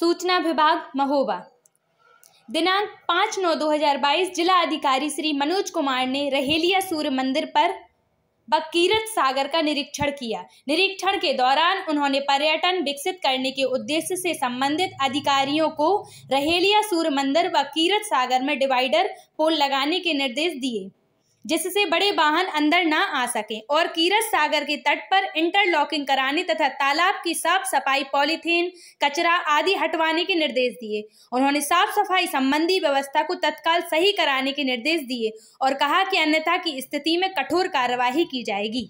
सूचना विभाग महोबा दिनांक पाँच नौ दो हज़ार बाईस जिला अधिकारी श्री मनोज कुमार ने रहेलिया सूर्य मंदिर पर बकीरत सागर का निरीक्षण किया निरीक्षण के दौरान उन्होंने पर्यटन विकसित करने के उद्देश्य से संबंधित अधिकारियों को रहेलिया सूर्य मंदिर व कीरत सागर में डिवाइडर पोल लगाने के निर्देश दिए जिससे बड़े वाहन अंदर ना आ सकें और कीरत सागर के तट पर इंटरलॉकिंग कराने तथा तालाब की साफ सफाई पॉलीथीन कचरा आदि हटवाने के निर्देश दिए उन्होंने साफ सफाई संबंधी व्यवस्था को तत्काल सही कराने के निर्देश दिए और कहा कि अन्यथा की स्थिति में कठोर कार्यवाही की जाएगी